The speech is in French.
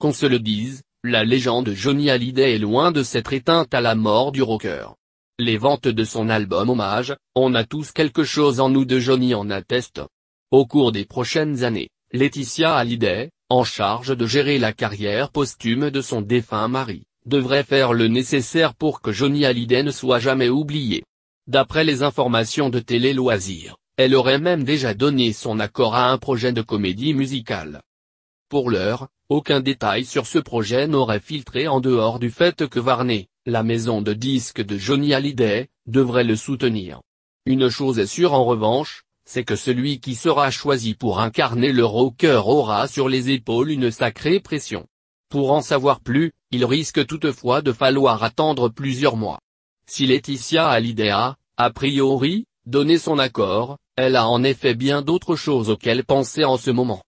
Qu'on se le dise, la légende Johnny Hallyday est loin de s'être éteinte à la mort du rocker. Les ventes de son album Hommage, On a tous quelque chose en nous de Johnny en atteste. Au cours des prochaines années, Laetitia Hallyday, en charge de gérer la carrière posthume de son défunt mari, devrait faire le nécessaire pour que Johnny Hallyday ne soit jamais oublié. D'après les informations de Télé Loisirs, elle aurait même déjà donné son accord à un projet de comédie musicale. Pour l'heure, aucun détail sur ce projet n'aurait filtré en dehors du fait que Varney, la maison de disques de Johnny Hallyday, devrait le soutenir. Une chose est sûre en revanche, c'est que celui qui sera choisi pour incarner le rocker aura sur les épaules une sacrée pression. Pour en savoir plus, il risque toutefois de falloir attendre plusieurs mois. Si Laetitia Hallyday a, a priori, donné son accord, elle a en effet bien d'autres choses auxquelles penser en ce moment.